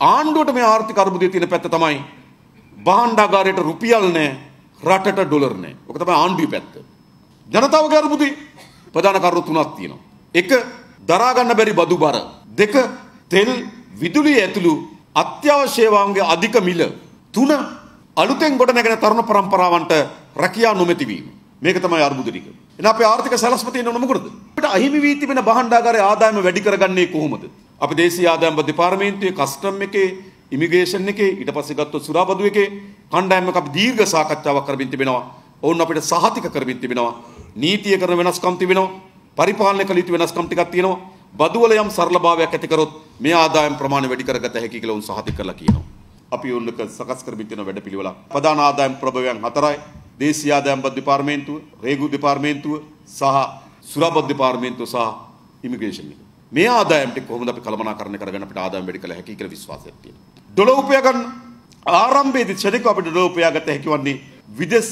ආණ්ඩුවට මේ ආර්ථික අර්බුදයේ තියෙන පැත්ත තමයි භාණ්ඩාගාරයට රුපියල් නැහැ, රටට ඩොලර් නැහැ. ඔක තමයි ආණ්ඩුවේ පැත්ත. ජනතාවගේ අර්බුදේ ප්‍රධාන කරුණු තුනක් තියෙනවා. එක දරා ගන්න බැරි බදු බර. දෙක තෙල්, විදුලිය ඇතුළු අත්‍යවශ්‍ය වංගේ අධික මිල. තුන අලුතෙන් ගොඩනැගෙන තරුණ පරම්පරාවන්ට රැකියා නොමැති වීම. මේක තමයි අර්බුද ටික. එහෙනම් අපේ ආර්ථික සැලැස්ම තියෙන්නේ මොකද? අපිට අහිමි වී තිබෙන භාණ්ඩාගාරයේ ආදායම වැඩි කරගන්නේ කොහොමද? අපි දේශීය ආදායම් දෙපාර්තමේන්තුවේ කස්ටම් එකේ ඉමිග්‍රේෂන් එකේ ඊට පස්සේ ගත්තොත් සුරාබදු එකේ කණ්ඩායමක් අපි දීර්ඝ සාකච්ඡාවක් කරමින් තිබෙනවා. ඔවුන් අපිට සහතික කරමින් තිබෙනවා. නීතිය කරන වෙනස්කම් තිබෙනවා. පරිපාලනය කළ යුතු වෙනස්කම් ටිකක් තියෙනවා. බදුවල යම් සරලභාවයක් ඇති කරොත් මේ ආදායම් ප්‍රමාණය වැඩි කරගත හැකි කියලා උන් සහතික කරලා කියනවා. අපි උන්ලක සකස් කරමින් තියෙන වැඩපිළිවෙල. ප්‍රධාන ආදායම් ප්‍රභවයන් හතරයි. දේශීය ආදායම් බදු දෙපාර්තමේන්තුව, රේගු දෙපාර්තමේන්තුව සහ සුරාබදු දෙපාර්තමේන්තුව සහ ඉමිග්‍රේෂන් එක. මේ ආදායම් ටික කොහොමද අපි කළමනාකරණය කරගෙන අපිට ආදායම් වැඩි කළ හැකි කියලා විශ්වාසයක් තියෙනවා. ඩොලර් උපයා ගන්න ආරම්භයේදී ක්ෂණිකව අපිට ඩොලර් උපයා ගත හැකි වන්නේ විදේශ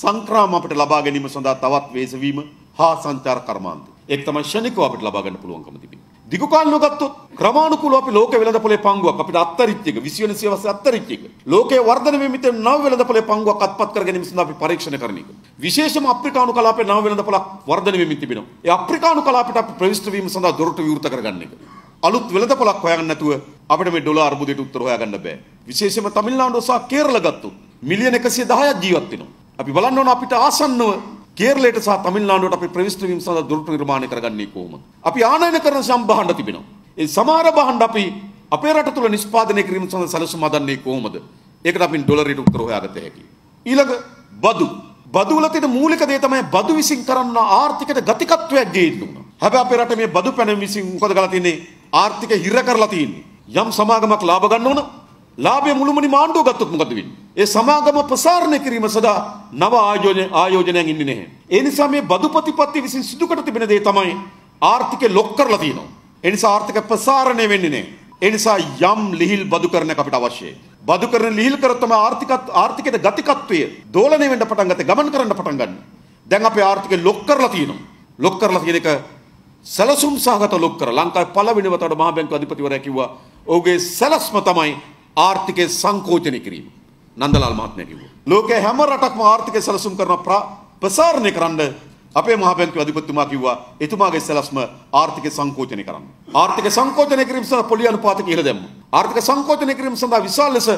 සංක්‍රාම අපිට ලබා ගැනීම සඳහා තවත් වේසවීම හා සංචාර කර්මාන්ත. ඒක තමයි ක්ෂණිකව අපිට ලබා ගන්න පුළුවන්කම තිබෙන්නේ. දිගු කාලව ගත්තොත් ක්‍රමාණුකූලව අපි ලෝක වෙළඳපොලේ පංගුවක් අපිට අත්තරච්ච එක 20 වෙනි සියවසේ අත්තරච්ච එක ලෝකයේ වර්ධන වීම මිතෙන් නව වෙළඳපොලේ පංගුවක් අත්පත් කර ගැනීම සඳහා අපි පරීක්ෂණ කරන එක විශේෂම අප්‍රිකානු කලාපයේ නව වෙළඳපොලක් වර්ධන වෙමින් තිබෙනවා ඒ අප්‍රිකානු කලාපයට අපි ප්‍රවිෂ්ඨ වීම සඳහා දොරටු විවෘත කරගන්න එක අලුත් වෙළඳපොලක් හොයාගන්න නැතුව අපිට මේ ඩොලාර් අර්බුදයට උත්තර හොයාගන්න බෑ විශේෂම තමිල්නාඩුව සහ කේරළ ගත්තොත් මිලියන 110ක් ජීවත් වෙනවා අපි බලන්න ඕන අපිට ආසන්නව කේරලයට සහ තමිල්නාඩුවට අපි ප්‍රවිෂ්ඨ වීම සඳහා දුරු නිර්මාණය කරගන්නේ කොහොමද? අපි ආනයන කරන සම්භාණ්ඩ තිබෙනවා. ඒ සමහර භාණ්ඩ අපි අපේ රට තුළ නිෂ්පාදනය කිරීම සඳහා සැලසුම් හදන්නේ කොහොමද? ඒකට අපි ඩොලරයට උත්තර හොයාගත හැකියි. ඊළඟ බදු. බදු වල තියෙන මූලික දේ තමයි බදු විසින් කරන ආර්ථිකයට ගතිකත්වයක් ගේන්න ඕන. හැබැයි අපේ රටේ මේ බදු පැනම විසින් මොකද කරලා තින්නේ? ආර්ථිකය හිර කරලා තින්නේ. යම් සමාගමක් ලාභ ගන්න ඕන. ලාභය මුළුමනින්ම ආණ්ඩුව ගත්තොත් මොකද වෙන්නේ? ඒ සමාගම ප්‍රසාරණය කිරීම සඳහා නව ආයෝජන ආයෝජනයක් ඉන්නේ නැහැ. ඒ නිසා මේ බදු ප්‍රතිපත්ති විසින් සිදු කර තිබෙන දේ තමයි ආර්ථිකය ලොක් කරලා තියෙනවා. ඒ නිසා ආර්ථික ප්‍රසාරණය වෙන්නේ නැහැ. ඒ නිසා යම් ලිහිල් බදු කරනක් අපිට අවශ්‍යයි. බදු කරන ලිහිල් කරොත් තමයි ආර්ථිකත් ආර්ථිකයේ ගතිකත්වය දෝලණය වෙන්න පටන් ගත්තේ ගමන් කරන්න පටන් ගන්න. දැන් අපේ ආර්ථිකය ලොක් කරලා තියෙනවා. ලොක් කරලා තියෙන එක සැලසුම් සහගත ලොක් කර ලංකාවේ පළවෙනි වතාවට මහා බැංකු අධිපතිවරයා කිව්වා ඔහුගේ සැලැස්ම තමයි ආර්ථිකය සංකෝචනය කිරීම. නන්දලාල් මහත්මය කිව්වා. ලෝකයේ හැම රටක්ම ආර්ථිකය සැලසුම් කරන ප්‍රසාරණය කරන්න අපේ මහ බැංකුවේ අධිපතිතුමා කිව්වා එතුමාගේ සැලැස්ම ආර්ථික සංකෝචනය කරන්න. ආර්ථික සංකෝචනය කිරීම සඳහා පොලි අනුපාතක ඉහළ දැම්මා. ආර්ථික සංකෝචනය කිරීම සඳහා විශාල ලෙස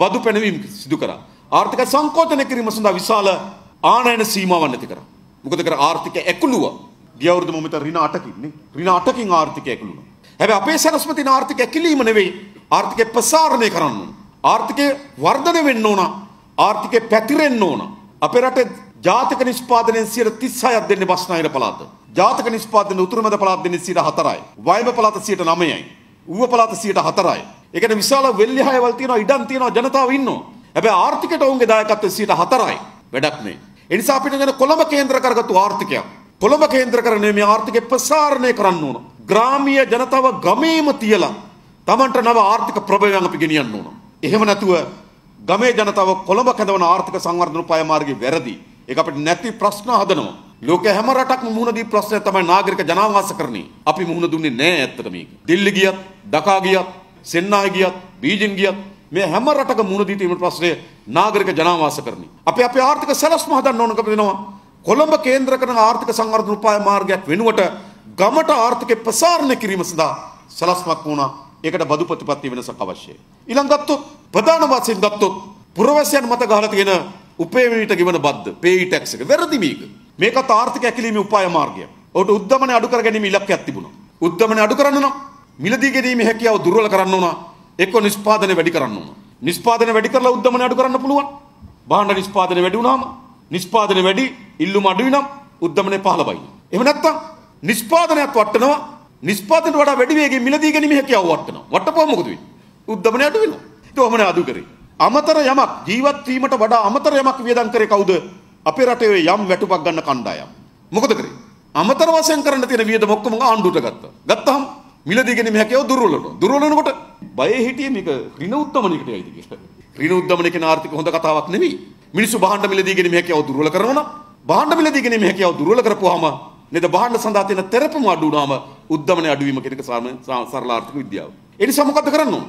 බදු පැනවීම සිදු කරා. ආර්ථික සංකෝචනය කිරීම සඳහා විශාල ආනයන සීමාවන් ඇති කරා. මොකද කර ආර්ථික ඇකුළුව ගිය අවුරුද්දම මෙතන ඍණ 8කින් නේ. ඍණ 8කින් ආර්ථිකය ඇකුළුණා. හැබැයි අපේ සැලැස්ම තියෙන ආර්ථික ඇකිලීම නෙවෙයි ආර්ථික ප්‍රසාරණය කරන්න ඕනේ. ආර්ථිකය වර්ධන වෙන්න ඕන ආර්ථිකය පැතිරෙන්න ඕන. අපේ රටේ ජාතික නිෂ්පාදනයෙන් සියයට 36ක් දෙන්නේ බස්නාහිර පළාත. ජාතික නිෂ්පාදන උතුරුමැද පළාත දෙන්නේ 104යි. වයඹ පළාත 109යි. ඌව පළාත 104යි. ඒ කියන්නේ විශාල වෙල්ලිහයවල් තියෙනවා ඉඩම් තියෙනවා ජනතාව ඉන්නවා. හැබැයි ආර්ථිකයට ඔවුන්ගේ දායකත්වය 104යි. වැඩක් නේ. ඒ නිසා අපිට දැන් කොළඹ කේන්ද්‍ර කරගත්තු ආර්ථිකයක්. කොළඹ කේන්ද්‍ර කරගෙන මේ ආර්ථිකය ප්‍රසාරණය කරන්න ඕන. ග්‍රාමීය ජනතාව ගමේම තියලා Tamanට නව ආර්ථික ප්‍රභවයන් අපි ගෙනියන්න ඕන. එහෙම නැතුව ගමේ ජනතාව කොළඹ කැඳවන ආර්ථික සංවර්ධන උපාය මාර්ගයේ වැරදි. ඒක අපිට නැති ප්‍රශ්න හදනවා. ලෝකේ හැම රටක්ම මුහුණ දී ප්‍රශ්නය තමයි නාගරික ජනාවාසකරණය. අපි මුහුණ දුන්නේ නැහැ ඇත්තට මේක. දිල්ලි ගියත්, ඩකා ගියත්, සෙන්නායි ගියත්, බීජින් ගියත් මේ හැම රටක මුහුණ දී තියෙන ප්‍රශ්නය නාගරික ජනාවාසකරණය. අපි අපේ ආර්ථික සැලැස්ම හදන්න ඕනකම දෙනවා. කොළඹ කේන්ද්‍ර කරන ආර්ථික සංවර්ධන උපාය මාර්ගයක් වෙනුවට ගමට ආර්ථිකය ප්‍රසාරණය කිරීම සඳහා සැලැස්මක් වුණා. ඒකට බදු ප්‍රතිපත්ති වෙනසක් අවශ්‍යයි. ඊළඟ ගත්තොත් ප්‍රධාන වශයෙන් ගත්තොත් පුරවැසියන් මත ගහලා තියෙන උපේවීට ගෙවන බද්ද, පේයි ටැක්ස් එක වැරදි මේක. මේකත් ආර්ථික ඇකිලීමේ උපාය මාර්ගයක්. ඔහුට උද්දමනය අඩු කර ගැනීම ඉලක්කයක් තිබුණා. උද්දමනය අඩු කරන්න නම් මිලදී ගැනීමේ හැකියාව දුර්වල කරන්න ඕන. එක්ක නිෂ්පාදනය වැඩි කරන්න ඕන. නිෂ්පාදනය වැඩි කරලා උද්දමනය අඩු කරන්න පුළුවන්. භාණ්ඩ නිෂ්පාදනය වැඩි වුණාම නිෂ්පාදනය වැඩි, ඉල්ලුම අඩුයි නම් උද්දමනය පහළ වයින්. එහෙම නැත්නම් නිෂ්පාදනයත් වටනවා නිස්පාතනට වඩා වැඩි වේගෙන් මිලදී ගැනීම හැකියාව වර්ධනවා. වටපුවා මොකද වෙන්නේ? උද්දමනය අඩු වෙනවා. ඒක ඔමනේ අඩු කරේ. අමතර යමක් ජීවත් වීමට වඩා අමතර යමක් වියදම් කරේ කවුද? අපේ රටේ යම් වැටුපක් ගන්න කණ්ඩායම්. මොකද කරේ? අමතර වශයෙන් කරන්න තියෙන වියදම ඔක්කොම ආණ්ඩුවට ගත්තා. ගත්තාම මිලදී ගැනීම හැකියාව දුර්වල වෙනවා. දුර්වල වෙනකොට බය හිටියේ මේක ඍණ උද්දමනයකට යයිද කියලා. ඍණ උද්දමනය කියන ආර්ථික හොඳ කතාවක් නෙවෙයි. මිනිස්සු භාණ්ඩ මිලදී ගැනීම හැකියාව දුර්වල කරනවා නම් භාණ්ඩ මිලදී ගැනීම හැකියාව දුර්වල කරපුවාම නේද භාණ්ඩ සඳහා තියෙන තෙරපම අඩු වුණාම උද්ධමනය අඩුවීම කෙනෙක් සාම සරලාර්ථික විද්‍යාව. එනිසා මොකද කරන්නේ?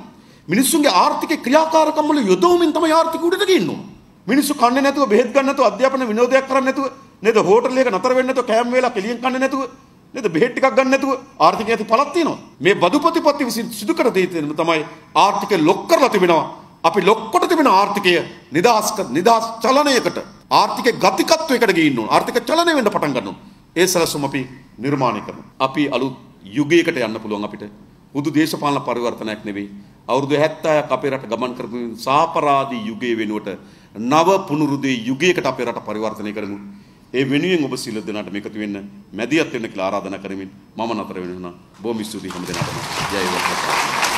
මිනිස්සුන්ගේ ආර්ථික ක්‍රියාකාරකම් වල යොදවමින් තමයි ආර්ථික උඩට ගින්නේ. මිනිස්සු කන්නේ නැතුව බෙහෙත් ගන්න නැතුව අධ්‍යාපන විනෝදයක් කරන්නේ නැතුව නේද හෝටල් එක නතර වෙන්නේ නැතුව කෑම වේලා කෙලියෙන් කන්නේ නැතුව නේද බෙහෙත් ටිකක් ගන්න නැතුව ආර්ථිකය ඇති පළක් තියෙනවා. මේ බදු ප්‍රතිපත්ති විසින් සිදු කර දෙය තමයි ආර්ථිකය ලොක් කරලා තිබෙනවා. අපි ලොක්කොට තිබෙන ආර්ථිකය නිදහස් නිදහස් චලනයකට ආර්ථික ගතිකත්වයකට ගිහින් ඕන. ආර්ථික චලනය වෙන්න පටන් ගන්නවා. ඒ සලසුම අපි නිර්මාණය කරනවා. අපි අලුත් යුගයකට යන්න පුළුවන් අපිට. බුදු දේශපාලන පරිවර්තනයක් නෙවෙයි. අවුරුදු 70ක් අපේ රට ගමන් කරපු සාපරාදී යුගයේ වෙනුවට නව පුනරුදේ යුගයකට අපේ රට පරිවර්තනය කරමු. ඒ වෙනුවෙන් ඔබ සියලු දෙනාට මේකතු වෙන්න මැදිහත් වෙන්න කියලා ආරාධනා කරමින් මම නතර වෙනවා. බොහොම ස්තුතියි හැම දෙනාටම. ජය වේවා.